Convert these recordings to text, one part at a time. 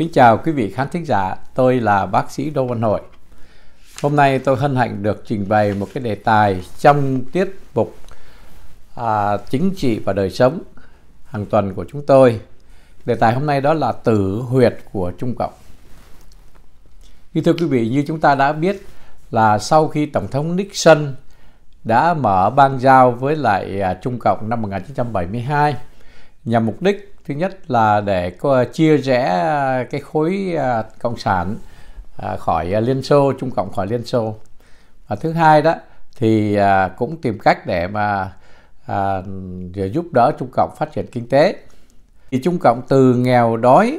Kính chào quý vị khán thính giả, tôi là bác sĩ Đô Văn Hội. Hôm nay tôi hân hạnh được trình bày một cái đề tài trong tiết mục à, chính trị và đời sống hàng tuần của chúng tôi. Đề tài hôm nay đó là tử huyệt của Trung Cộng. Như thưa quý vị, như chúng ta đã biết là sau khi Tổng thống Nixon đã mở bang giao với lại à, Trung Cộng năm 1972 nhằm mục đích thứ nhất là để chia rẽ à, cái khối à, cộng sản à, khỏi Liên Xô, Trung Cộng khỏi Liên Xô. Và thứ hai đó thì cũng tìm cách để mà để giúp đỡ Trung Cộng phát triển kinh tế. Thì Trung Cộng từ nghèo đói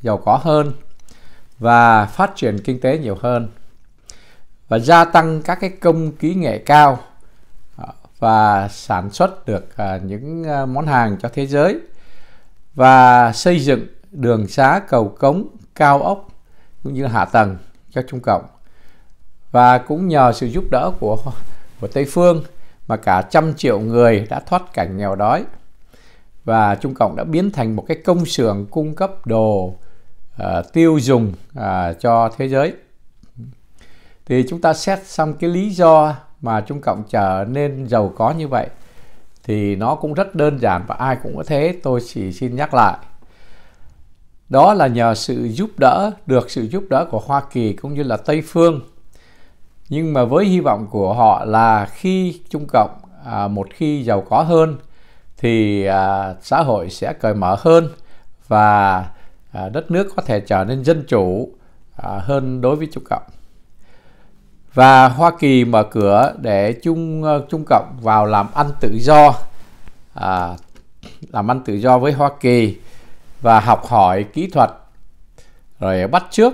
giàu có hơn và phát triển kinh tế nhiều hơn và gia tăng các cái công kỹ nghệ cao và sản xuất được à, những à, món hàng cho thế giới và xây dựng đường xá cầu cống cao ốc cũng như hạ tầng cho Trung Cộng và cũng nhờ sự giúp đỡ của của Tây phương mà cả trăm triệu người đã thoát cảnh nghèo đói và Trung Cộng đã biến thành một cái công xưởng cung cấp đồ uh, tiêu dùng uh, cho thế giới thì chúng ta xét xong cái lý do mà Trung Cộng trở nên giàu có như vậy thì nó cũng rất đơn giản và ai cũng có thế tôi chỉ xin nhắc lại đó là nhờ sự giúp đỡ được sự giúp đỡ của Hoa Kỳ cũng như là Tây phương nhưng mà với hy vọng của họ là khi Trung Cộng à, một khi giàu có hơn thì à, xã hội sẽ cởi mở hơn và à, đất nước có thể trở nên dân chủ à, hơn đối với Trung Cộng và Hoa Kỳ mở cửa để Trung Trung ờ, Cộng vào làm ăn tự do à, làm ăn tự do với Hoa Kỳ và học hỏi kỹ thuật rồi bắt trước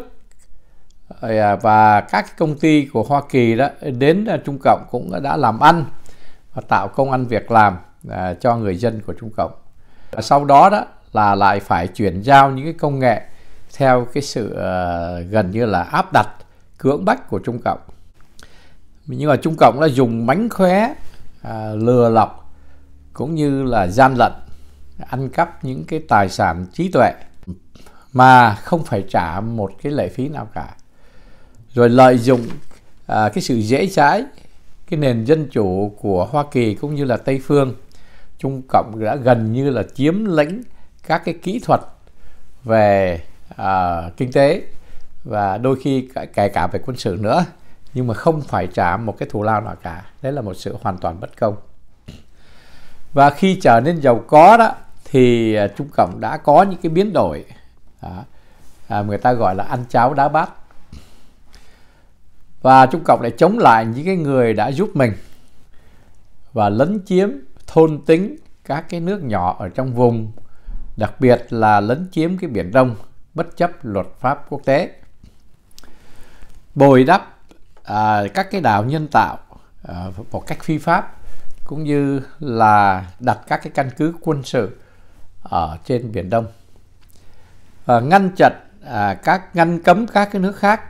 à, và các công ty của Hoa Kỳ đó đến Trung à, Cộng cũng đã làm ăn và tạo công ăn việc làm à, cho người dân của Trung Cộng. Và sau đó đó là lại phải chuyển giao những cái công nghệ theo cái sự uh, gần như là áp đặt cưỡng bách của Trung Cộng nhưng mà Trung Cộng đã dùng mánh khóe à, lừa lọc cũng như là gian lận ăn cắp những cái tài sản trí tuệ mà không phải trả một cái lệ phí nào cả rồi lợi dụng à, cái sự dễ trái cái nền dân chủ của Hoa Kỳ cũng như là Tây phương Trung Cộng đã gần như là chiếm lĩnh các cái kỹ thuật về à, kinh tế và đôi khi kể cả, cả về quân sự nữa nhưng mà không phải trả một cái thù lao nào cả đấy là một sự hoàn toàn bất công và khi trở nên giàu có đó thì à, Trung Cộng đã có những cái biến đổi à, à, người ta gọi là ăn cháo đá bát và Trung Cộng lại chống lại những cái người đã giúp mình và lấn chiếm thôn tính các cái nước nhỏ ở trong vùng đặc biệt là lấn chiếm cái Biển Đông bất chấp luật pháp quốc tế bồi đắp à, các cái đảo nhân tạo à, một cách phi pháp cũng như là đặt các cái căn cứ quân sự ở trên biển Đông à, ngăn chặn à, các ngăn cấm các cái nước khác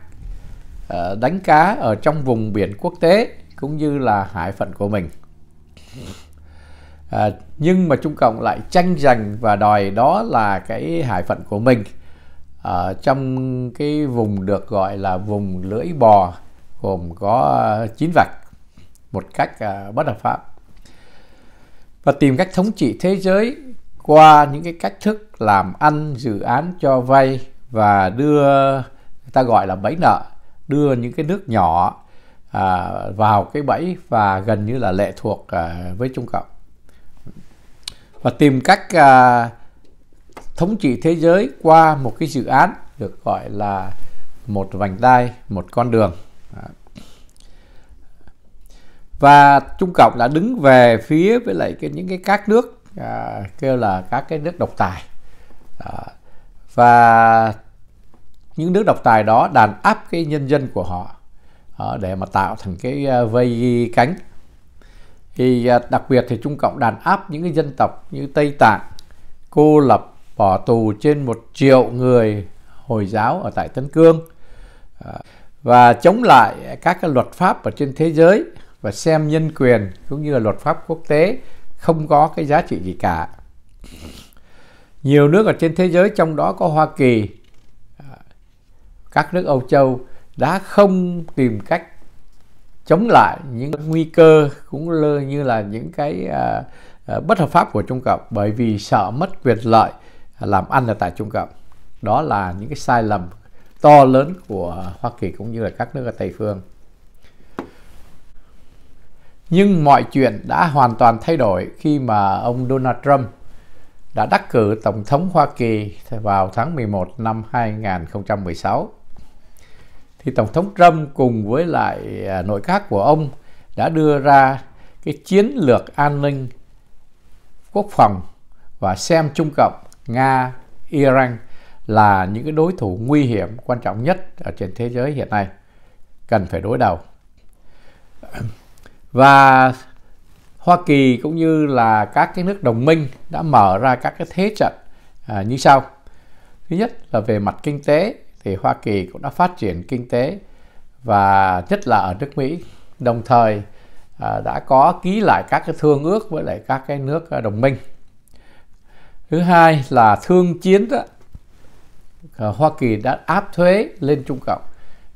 à, đánh cá ở trong vùng biển quốc tế cũng như là hải phận của mình à, nhưng mà Trung Cộng lại tranh giành và đòi đó là cái hải phận của mình ở à, trong cái vùng được gọi là vùng lưỡi bò gồm có 9 ờ, vạch một cách ờ, bất hợp pháp và tìm cách thống trị thế giới qua những cái cách thức làm ăn dự án cho vay và đưa người ta gọi là bẫy nợ đưa những cái nước nhỏ à, vào cái bẫy và gần như là lệ thuộc à, với Trung Cộng và tìm cách à, thống trị thế giới qua một cái dự án được gọi là một vành đai một con đường và Trung Cộng đã đứng về phía với lại cái, những cái các nước à, kêu là các cái nước độc tài à, và những nước độc tài đó đàn áp cái nhân dân của họ à, để mà tạo thành cái à, vây cánh thì à, đặc biệt thì Trung Cộng đàn áp những cái dân tộc như Tây Tạng cô lập bỏ tù trên một triệu người Hồi giáo ở tại Tân Cương à, và chống lại các cái luật pháp ở trên thế giới và xem nhân quyền cũng như là luật pháp quốc tế không có cái giá trị gì cả. Nhiều nước ở trên thế giới trong đó có Hoa Kỳ, các nước Âu Châu đã không tìm cách chống lại những nguy cơ cũng như là những cái à, à, bất hợp pháp của Trung Cộng bởi vì sợ mất quyền lợi làm ăn ở tại Trung Cộng. Đó là những cái sai lầm to lớn của Hoa Kỳ cũng như là các nước ở Tây phương. Nhưng mọi chuyện đã hoàn toàn thay đổi khi mà ông Donald Trump đã đắc cử Tổng thống Hoa Kỳ vào tháng 11 năm 2016. Thì Tổng thống Trump cùng với lại à, nội các của ông đã đưa ra cái chiến lược an ninh quốc phòng và xem trung cộng Nga, Iran là những cái đối thủ nguy hiểm quan trọng nhất ở trên thế giới hiện nay cần phải đối đầu. Và Hoa Kỳ cũng như là các cái nước đồng minh đã mở ra các cái thế trận à, như sau. Thứ nhất là về mặt kinh tế thì Hoa Kỳ cũng đã phát triển kinh tế và nhất là ở nước Mỹ đồng thời à, đã có ký lại các cái thương ước với lại các cái nước à, đồng minh. Thứ hai là thương chiến đó, Ờ, Hoa Kỳ đã áp thuế lên Trung Cộng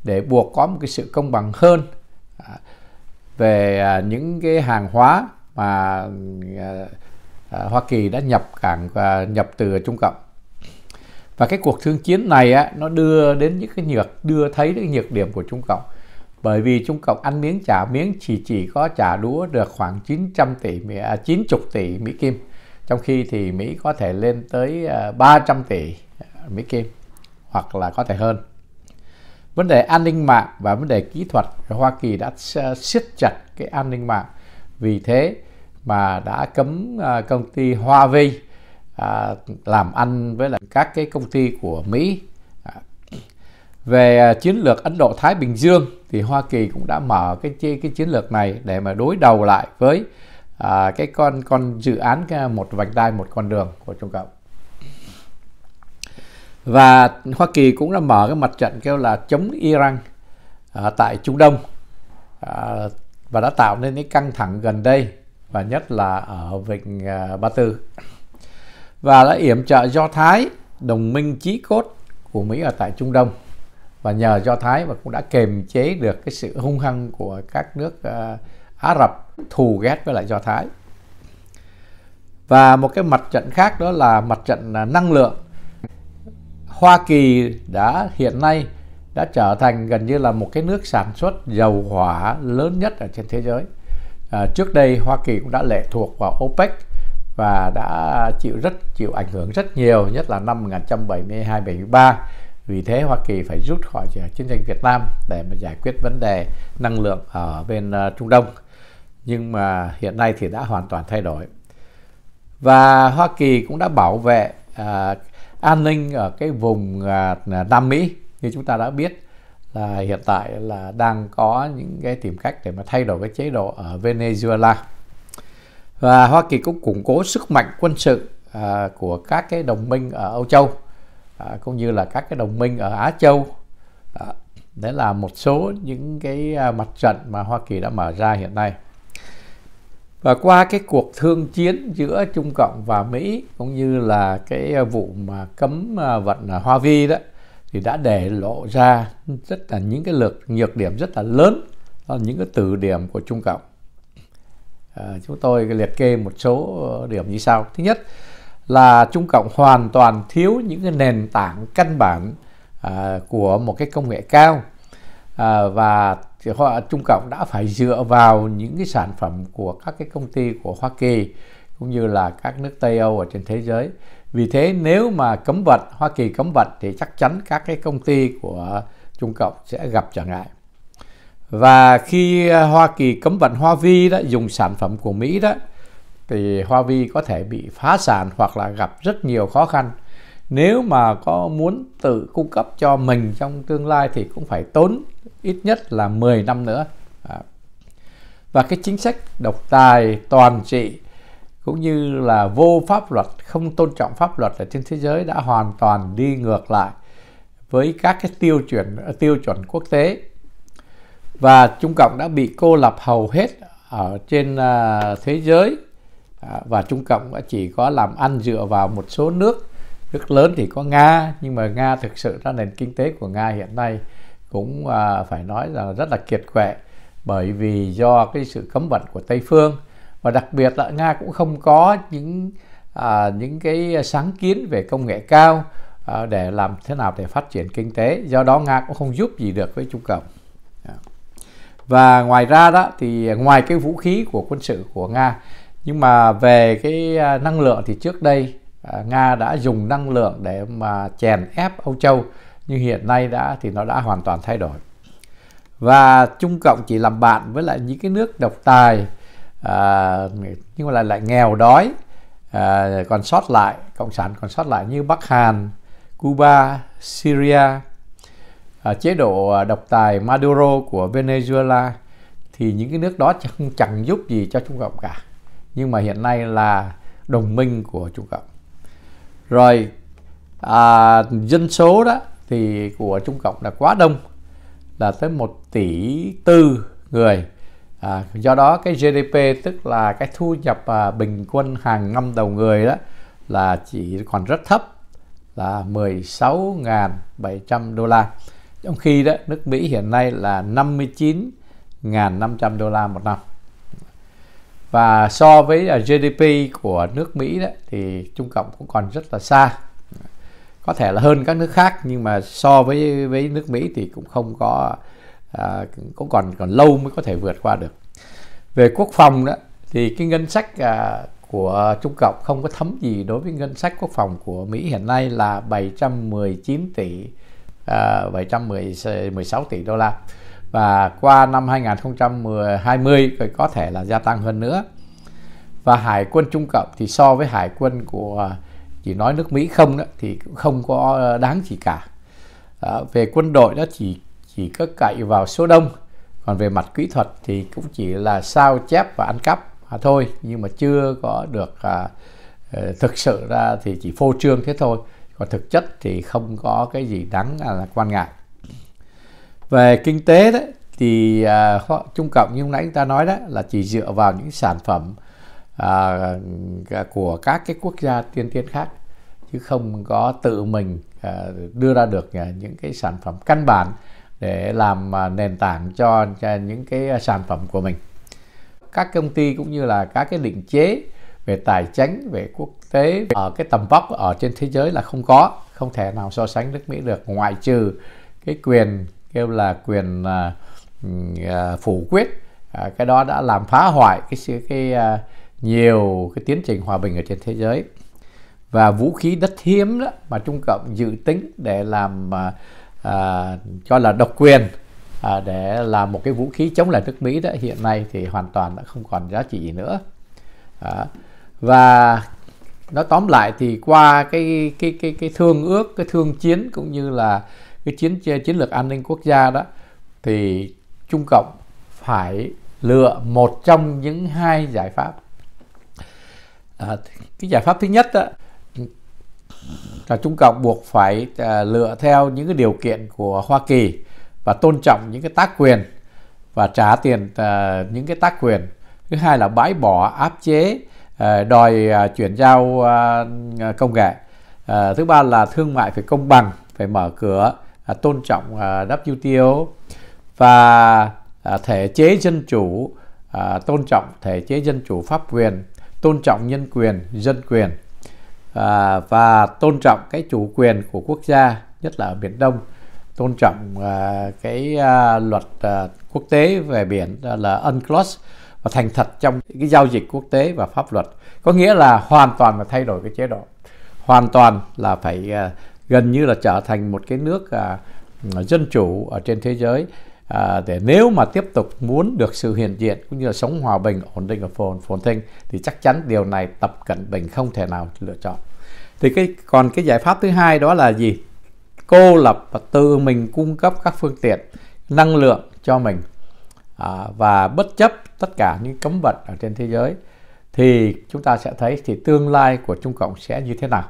để buộc có một cái sự công bằng hơn à, về à, những cái hàng hóa mà à, Hoa Kỳ đã nhập cảng và nhập từ Trung Cộng và cái cuộc thương chiến này á, nó đưa đến những cái nhược đưa thấy những nhược điểm của Trung Cộng bởi vì Trung Cộng ăn miếng trả miếng chỉ chỉ có trả đũa được khoảng 900 tỷ Mỹ, à, 90 tỷ Mỹ Kim trong khi thì Mỹ có thể lên tới 300 tỷ Mỹ Kim hoặc là có thể hơn. Vấn đề an ninh mạng và vấn đề kỹ thuật, Hoa Kỳ đã siết chặt cái an ninh mạng. Vì thế mà đã cấm à, công ty Huawei à, làm ăn với lại các cái công ty của Mỹ. À, về chiến lược Ấn Độ Thái Bình Dương thì Hoa Kỳ cũng đã mở cái cái chiến lược này để mà đối đầu lại với cái con con dự án một vành đai một con đường của Trung Cộng và Hoa Kỳ cũng đã mở cái mặt trận kêu là chống Iran à, tại Trung Đông à, và đã tạo nên cái căng thẳng gần đây và nhất là ở Vịnh à, Ba Tư và đã yểm trợ Do Thái đồng minh chí cốt của Mỹ ở tại Trung Đông và nhờ Do Thái và cũng đã kềm chế được cái sự hung hăng của các nước à, Ả Rập thù ghét với lại Do Thái và một cái mặt trận khác đó là mặt trận à, năng lượng Hoa Kỳ đã hiện nay đã trở thành gần như là một cái nước sản xuất dầu hỏa lớn nhất ở trên thế giới. À, trước đây Hoa Kỳ cũng đã lệ thuộc vào OPEC và đã chịu rất chịu ảnh hưởng rất nhiều nhất là năm 1972 73 vì thế Hoa Kỳ phải rút khỏi chiến tranh Việt Nam để mà giải quyết vấn đề năng lượng ở bên à, Trung Đông nhưng mà hiện nay thì đã hoàn toàn thay đổi và Hoa Kỳ cũng đã bảo vệ à, an ninh ở cái vùng à, à, Nam Mỹ như chúng ta đã biết là hiện tại là đang có những cái tìm cách để mà thay đổi cái chế độ ở Venezuela và Hoa Kỳ cũng củng cố sức mạnh quân sự à, của các cái đồng minh ở Âu Châu cũng như là các cái đồng minh ở Á Châu đấy là một số những cái mặt trận mà Hoa Kỳ đã mở ra hiện nay và qua cái cuộc thương chiến giữa Trung Cộng và Mỹ cũng như là cái à, vụ mà cấm à, vận à, Hoa Vi đó thì đã để lộ ra rất là những cái lực nhược điểm rất là lớn là những cái từ điểm của Trung Cộng. À, chúng tôi liệt kê một số ờ, điểm như sau. Thứ nhất là Trung Cộng hoàn toàn thiếu những cái nền tảng căn bản à, của một cái công nghệ cao à, và thì họ Trung Cộng đã phải dựa vào những cái sản phẩm của các cái công ty của Hoa Kỳ cũng như là các nước Tây Âu ở trên thế giới. Vì thế nếu mà cấm vận, Hoa Kỳ cấm vận thì chắc chắn các cái công ty của Trung Cộng sẽ gặp trở ngại. Và khi Hoa Kỳ cấm vận Hoa Vi đó, dùng sản phẩm của Mỹ đó, thì Hoa Vi có thể bị phá sản hoặc là gặp rất nhiều khó khăn. Nếu mà có muốn tự cung cấp cho mình trong tương lai thì cũng phải tốn ít nhất là 10 năm nữa. À, và cái chính sách độc tài toàn trị cũng như là vô pháp luật, không tôn trọng pháp luật ở trên thế giới đã hoàn toàn đi ngược lại với các cái tiêu chuẩn tiêu chuẩn quốc tế. Và Trung Cộng đã bị cô lập hầu hết ở trên à, thế giới à, và Trung Cộng đã chỉ có làm ăn dựa vào một số nước nước lớn thì có Nga nhưng mà Nga thực sự là nền kinh tế của Nga hiện nay cũng à, phải nói là rất là kiệt quệ bởi vì do cái sự cấm vận của Tây phương và đặc biệt là Nga cũng không có những à, những cái sáng kiến về công nghệ cao à, để làm thế nào để phát triển kinh tế do đó Nga cũng không giúp gì được với Trung Cộng dạ. và ngoài ra đó thì ngoài cái vũ khí của quân sự của Nga nhưng mà về cái à, năng lượng thì trước đây à, Nga đã dùng năng lượng để mà chèn ép Âu Châu nhưng hiện nay đã thì nó đã hoàn toàn thay đổi và Trung Cộng chỉ làm bạn với lại những cái nước độc tài à, nhưng mà lại lại nghèo đói à, còn sót lại cộng sản còn sót lại như Bắc Hàn, Cuba, Syria, à, chế độ à, độc tài Maduro của Venezuela thì những cái nước đó chẳng, chẳng giúp gì cho Trung Cộng cả nhưng mà hiện nay là đồng minh của Trung Cộng rồi à, dân số đó thì của Trung Cộng là quá đông là tới 1 tỷ tư người à, do đó cái GDP tức là cái thu nhập à, bình quân hàng năm đầu người đó là chỉ còn rất thấp là 16.700 đô la trong khi đó nước Mỹ hiện nay là 59.500 đô la một năm và so với à, GDP của nước Mỹ đó thì Trung Cộng cũng còn rất là xa có thể là hơn các nước khác nhưng mà so với với nước Mỹ thì cũng không có à, cũng còn còn lâu mới có thể vượt qua được về quốc phòng đó thì cái ngân sách à, của Trung Cộng không có thấm gì đối với ngân sách quốc phòng của Mỹ hiện nay là 719 tỷ à, 716 tỷ đô la và qua năm 2020 có thể là gia tăng hơn nữa và hải quân Trung Cộng thì so với hải quân của chỉ nói nước Mỹ không đó thì cũng không có ờ, đáng gì cả à, về quân đội đó chỉ chỉ có cậy vào số đông còn về mặt kỹ thuật thì cũng chỉ là sao chép và ăn cắp mà thôi nhưng mà chưa có được à, ờ, thực sự ra thì chỉ phô trương thế thôi còn thực chất thì không có cái gì đáng à, là quan ngại về kinh tế đấy thì à, Trung Cộng như hôm nãy chúng ta nói đó là chỉ dựa vào những sản phẩm À, à, của các cái quốc gia tiên tiến khác chứ không có tự mình à, đưa ra được à, những cái sản phẩm căn bản để làm à, nền tảng cho, cho những cái sản phẩm của mình các công ty cũng như là các cái định chế về tài chính về quốc tế ở cái tầm vóc ở trên thế giới là không có không thể nào so sánh nước Mỹ được ngoại trừ cái quyền kêu là quyền uh, phủ quyết uh, cái đó đã làm phá hoại cái cái uh, nhiều cái tiến trình hòa bình ở trên thế giới và vũ khí đất hiếm đó mà Trung Cộng dự tính để làm à, à, cho là độc quyền à, để làm một cái vũ khí chống lại nước Mỹ đó hiện nay thì hoàn toàn đã không còn giá trị nữa à, và nó tóm lại thì qua cái cái cái cái thương ước cái thương chiến cũng như là cái chiến chiến lược an ninh quốc gia đó thì Trung Cộng phải lựa một trong những hai giải pháp à, cái giải pháp thứ nhất đó, là Trung Cộng buộc phải à, lựa theo những cái điều kiện của Hoa Kỳ và tôn trọng những cái tác quyền và trả tiền à, những cái tác quyền thứ hai là bãi bỏ áp chế à, đòi à, chuyển giao à, à công nghệ à, thứ ba là thương mại phải công bằng phải mở cửa à, tôn trọng à, WTO và à, thể chế dân chủ à, tôn trọng thể chế dân chủ pháp quyền tôn trọng nhân quyền, dân quyền à, và tôn trọng cái chủ quyền của quốc gia, nhất là ở Biển Đông, tôn trọng à, cái à, luật à, quốc tế về biển à, là UNCLOS và thành thật trong cái giao dịch quốc tế và pháp luật. Có nghĩa là hoàn toàn là thay đổi cái chế độ, hoàn toàn là phải à, gần như là trở thành một cái nước à, dân chủ ở trên thế giới à, để nếu mà tiếp tục muốn được sự hiện diện cũng như là sống hòa bình ổn định ở phồn phồn thinh thì chắc chắn điều này tập cận bình không thể nào lựa chọn thì cái còn cái giải pháp thứ hai đó là gì cô lập và tự mình cung cấp các phương tiện năng lượng cho mình à, và bất chấp tất cả những cấm vận ở trên thế giới thì chúng ta sẽ thấy thì tương lai của Trung Cộng sẽ như thế nào.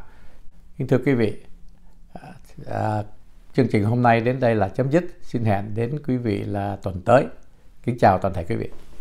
Nhưng thưa quý vị, à, à chương trình hôm nay đến đây là chấm dứt xin hẹn đến quý vị là tuần tới kính chào toàn thể quý vị